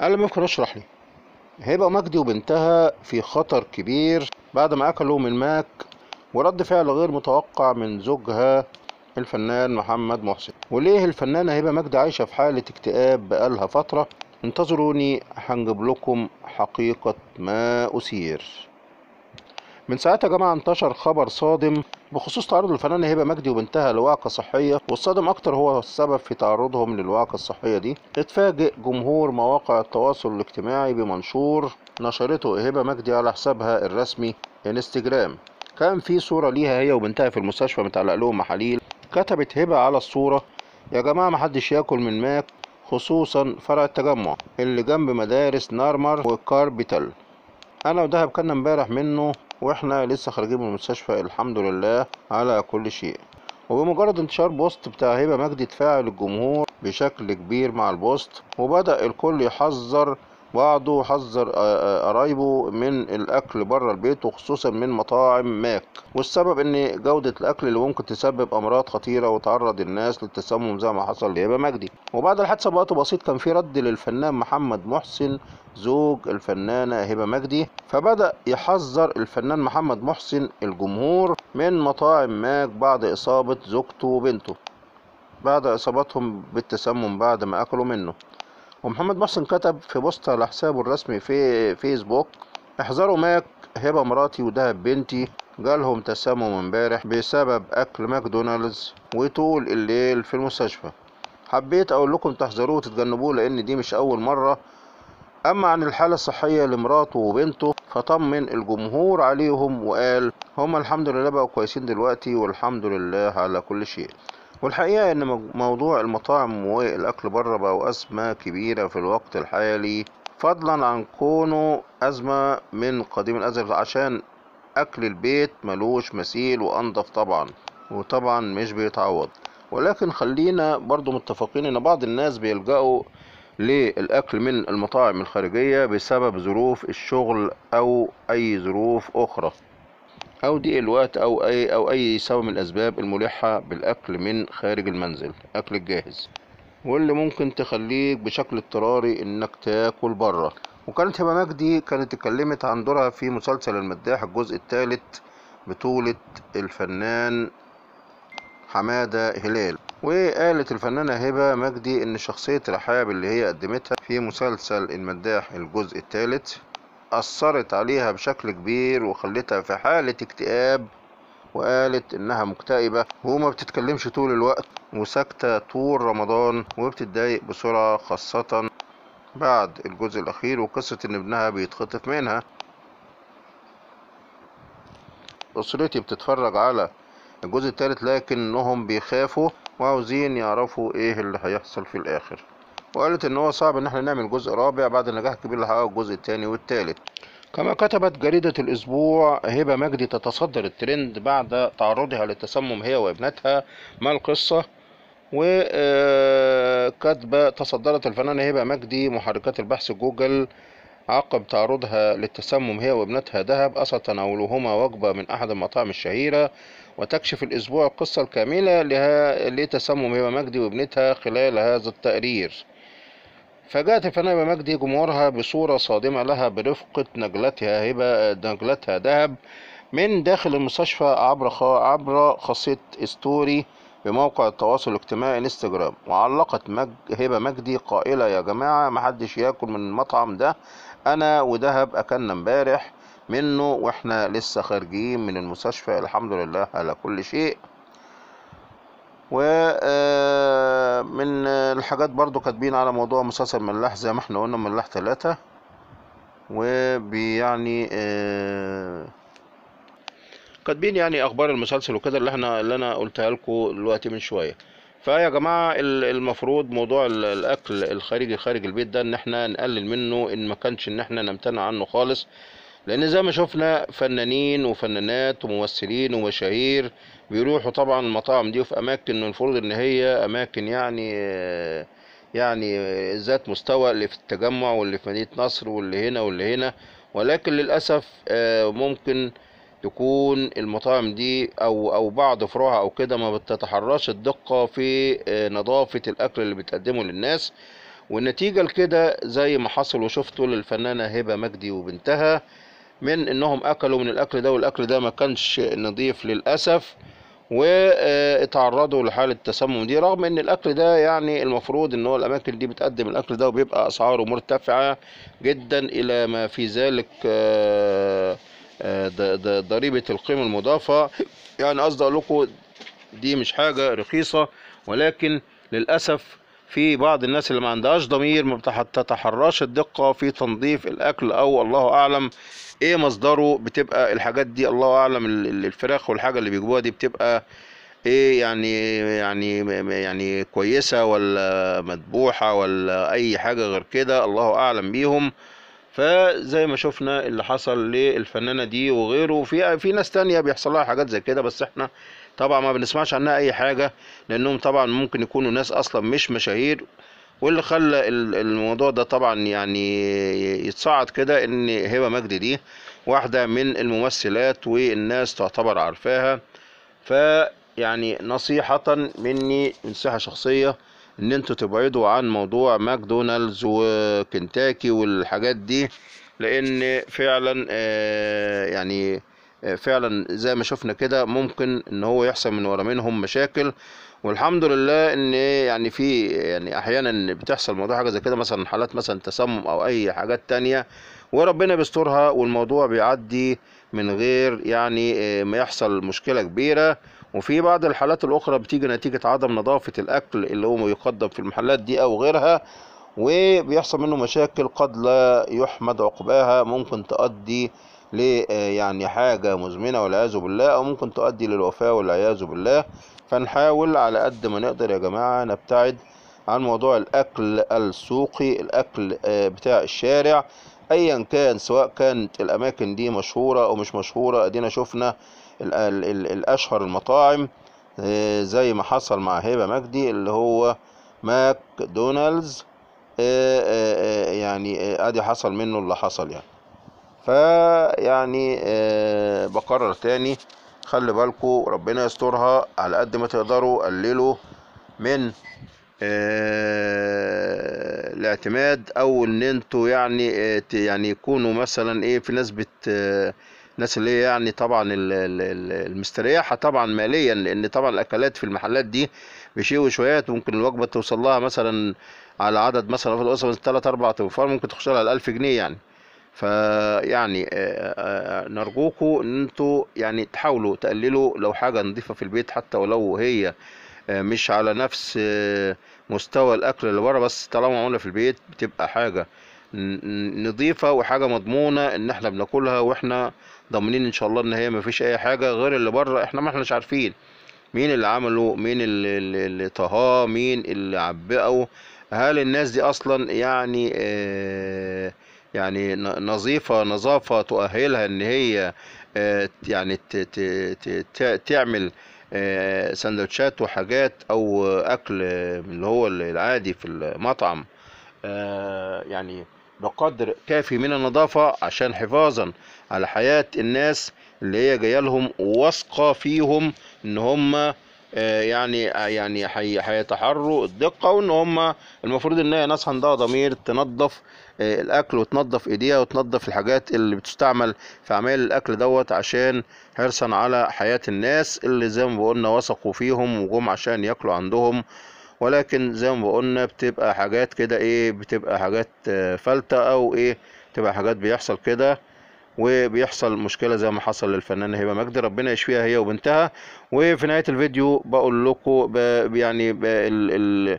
قال ممكن اشرح لي هبه مجدي وبنتها في خطر كبير بعد ما اكلوا من ماك ورد فعل غير متوقع من زوجها الفنان محمد محسن وليه الفنانة هبة مجدي عايشة في حالة اكتئاب بقالها فترة انتظروني هنجيب لكم حقيقة ما أثير من ساعتها يا جماعه انتشر خبر صادم بخصوص تعرض الفنانه هبه مجدي وبنتها لواقه صحيه والصادم اكتر هو السبب في تعرضهم للواقه الصحيه دي اتفاجئ جمهور مواقع التواصل الاجتماعي بمنشور نشرته هبه مجدي على حسابها الرسمي انستجرام كان في صوره ليها هي وبنتها في المستشفى متعلق لهم محاليل كتبت هبه على الصوره يا جماعه محدش ياكل من ماك خصوصا فرع التجمع اللي جنب مدارس نارمر وكاربيتال انا ودهب كنا امبارح منه واحنا لسه خارجين من المستشفى الحمد لله على كل شيء وبمجرد انتشار بوست بتاع هبه مجدي تفاعل الجمهور بشكل كبير مع البوست وبدا الكل يحذر بعضه آه، حذر آه، قرايبه من الاكل بره البيت وخصوصا من مطاعم ماك والسبب ان جوده الاكل اللي ممكن تسبب امراض خطيره وتعرض الناس للتسمم زي ما حصل ليابا مجدي وبعد الحادثه بوقت بسيط كان في رد للفنان محمد محسن زوج الفنانة هبة مجدي فبدأ يحذر الفنان محمد محسن الجمهور من مطاعم ماك بعد إصابة زوجته وبنته بعد إصابتهم بالتسمم بعد ما أكلوا منه ومحمد محسن كتب في بوست على حسابه الرسمي في فيسبوك احذروا ماك هبه مراتي ودهب بنتي جالهم تسمم امبارح بسبب اكل ماكدونالدز وطول الليل في المستشفى حبيت اقول لكم تحذروه وتتجنبوه لان دي مش اول مره اما عن الحاله الصحيه لمراته وبنته فطمن الجمهور عليهم وقال هما الحمد لله بقوا كويسين دلوقتي والحمد لله على كل شيء والحقيقة إن موضوع المطاعم والأكل بره بقوا أزمة كبيرة في الوقت الحالي فضلا عن كونه أزمة من قديم الأزل عشان أكل البيت ملوش مثيل وأنضف طبعا وطبعا مش بيتعوض ولكن خلينا برضو متفقين إن بعض الناس بيلجأوا للأكل من المطاعم الخارجية بسبب ظروف الشغل أو أي ظروف أخرى أو دي الوقت أو أي أو أي سبب من الأسباب الملحة بالأكل من خارج المنزل أكل الجاهز واللي ممكن تخليك بشكل اضطراري إنك تاكل بره وكانت هبة مجدي كانت اتكلمت عن دورها في مسلسل المداح الجزء الثالث بطولة الفنان حمادة هلال وقالت الفنانة هبة مجدي إن شخصية رحاب اللي هي قدمتها في مسلسل المداح الجزء الثالث أثرت عليها بشكل كبير وخلتها في حالة اكتئاب وقالت إنها مكتئبة وما بتتكلمش طول الوقت وساكتة طول رمضان وبتتضايق بسرعة خاصة بعد الجزء الأخير وقصة إن ابنها بيتخطف منها أسرتي بتتفرج على الجزء الثالث لكنهم بيخافوا وعاوزين يعرفوا إيه اللي هيحصل في الآخر وقالت إن هو صعب إن احنا نعمل جزء رابع بعد النجاح الكبير اللي حققه الجزء الثاني والثالث كما كتبت جريدة الأسبوع هبة مجدي تتصدر الترند بعد تعرضها للتسمم هي وابنتها ما القصة وكاتبة تصدرت الفنانة هبة مجدي محركات البحث جوجل عقب تعرضها للتسمم هي وابنتها دهب أثر تناولهما وجبة من أحد المطاعم الشهيرة وتكشف الأسبوع القصة الكاملة لها لتسمم هبة مجدي وابنتها خلال هذا التقرير فجاءت فنانة مجدي جمهورها بصورة صادمة لها برفقة نجلتها هبة نجلتها دهب من داخل المستشفى عبر عبر خاصية ستوري بموقع التواصل الاجتماعي انستجرام وعلقت مج... هبة مجدي قائلة يا جماعة محدش ياكل من المطعم ده أنا ودهب أكلنا امبارح منه وإحنا لسه خارجين من المستشفى الحمد لله على كل شيء و آه من الحاجات برضو كاتبين على موضوع مسلسل ملاح زي ما احنا قلنا ملاح ثلاثة وبيعني آه كاتبين يعني اخبار المسلسل وكده اللي احنا اللي انا قلتها لكم دلوقتي من شويه فيا جماعه المفروض موضوع الاكل الخارجي خارج البيت ده ان احنا نقلل منه ان ما كانش ان احنا نمتنع عنه خالص لان زي ما شفنا فنانين وفنانات وممثلين ومشاهير بيروحوا طبعا المطاعم دي في اماكن المفروض ان هي اماكن يعني يعني ذات مستوى اللي في التجمع واللي في مدينه نصر واللي هنا واللي هنا ولكن للاسف آه، ممكن تكون المطاعم دي او او بعض فروعها او كده ما بتتحرش الدقه في آه، نظافه الاكل اللي بتقدمه للناس والنتيجه لكده زي ما حصل وشفتوا للفنانه هبه مجدي وبنتها من انهم اكلوا من الاكل ده والاكل ده ما كانش نظيف للاسف واتعرضوا لحالة التسمم دي رغم ان الاكل ده يعني المفروض ان هو الاماكن دي بتقدم الاكل ده وبيبقى اسعاره مرتفعة جدا الى ما في ذلك آه، آه، ضريبة القيمة المضافة يعني قصدي اقول لكم دي مش حاجة رخيصة ولكن للأسف في بعض الناس اللي ما عندهاش ضمير ما بتتحرش الدقة في تنظيف الأكل أو الله أعلم إيه مصدره بتبقى الحاجات دي الله أعلم الفراخ والحاجة اللي بيجيبوها دي بتبقى ايه يعني يعني يعني كويسه ولا مذبوحه ولا اي حاجه غير كده الله اعلم بيهم فزي ما شفنا اللي حصل للفنانه دي وغيره في في ناس تانية بيحصل لها حاجات زي كده بس احنا طبعا ما بنسمعش عنها اي حاجه لانهم طبعا ممكن يكونوا ناس اصلا مش مشاهير واللي خلى الموضوع ده طبعا يعني يتصاعد كده ان هبه مجدي دي واحده من الممثلات والناس تعتبر عارفاها يعني نصيحه مني نصيحه شخصيه ان انتوا تبعدوا عن موضوع ماكدونالدز وكنتاكي والحاجات دي لان فعلا آه، يعني فعلا زي ما شفنا كده ممكن ان هو يحصل من ورا منهم مشاكل والحمد لله ان يعني في يعني احيانا بتحصل موضوع حاجه زي كده مثلا حالات مثلا تسمم او اي حاجات تانية وربنا بيسترها والموضوع بيعدي من غير يعني آه، ما يحصل مشكله كبيره وفي بعض الحالات الاخرى بتيجي نتيجه عدم نظافه الاكل اللي هو يقدم في المحلات دي او غيرها وبيحصل منه مشاكل قد لا يحمد عقباها ممكن تؤدي آه، يعني حاجة مزمنة والعياذ بالله أو ممكن تؤدي للوفاة والعياذ بالله فنحاول على قد ما نقدر يا جماعة نبتعد عن موضوع الأكل السوقي الأكل آه، بتاع الشارع أيا كان سواء كانت الأماكن دي مشهورة أو مش مشهورة أدينا شفنا الأشهر المطاعم آه، زي ما حصل مع هبة مجدي اللي هو ماكدونالدز يعني ادي حصل منه اللي حصل يعني فيعني آه، بكرر تاني خلي بالكو ربنا يسترها على قد ما تقدروا قللوا من آه، الاعتماد او ان انتوا يعني آه، يعني يكونوا مثلا ايه في ناس بت ناس اللي هي يعني طبعا المستريحه طبعا ماليا لان طبعا الاكلات في المحلات دي بشيء وشويات ممكن الوجبه توصل لها مثلا على عدد مثلا في الاسره 3 4 تنفار ممكن تخش لها ال 1000 جنيه يعني فيعني آه، آه، آه، نرجوكم ان انتوا يعني تحاولوا تقللوا لو حاجه نضيفه في البيت حتى ولو هي مش على نفس مستوى الاكل اللي بره بس طالما معموله في البيت بتبقى حاجه نضيفه وحاجه مضمونه ان احنا بناكلها واحنا ضامنين ان شاء الله ان هي مفيش اي حاجه غير اللي بره احنا ما احناش عارفين مين اللي عمله مين اللي طهاه مين اللي عبئه هل الناس دي اصلا يعني آه يعني نظيفة نظافة تؤهلها إن هي آه، يعني تعمل آه، سندوتشات وحاجات أو أكل اللي هو العادي في المطعم آه، يعني بقدر كافي من النظافة عشان حفاظا على حياة الناس اللي هي جايه لهم واثقه فيهم ان هم آه، يعني آه، يعني هيتحروا الدقه وان هم المفروض ان هي ناس عندها ضمير تنظف آه، الاكل وتنظف ايديها وتنظف الحاجات اللي بتستعمل في اعمال الاكل دوت عشان حرصا على حياه الناس اللي زي ما قلنا وثقوا فيهم وجم عشان ياكلوا عندهم ولكن زي ما قلنا بتبقى حاجات كده ايه بتبقى حاجات فلتة او ايه بتبقى حاجات بيحصل كده وبيحصل مشكله زي ما حصل للفنانه هبه مجدي ربنا يشفيها هي وبنتها وفي نهايه الفيديو بقول لكم يعني ال ال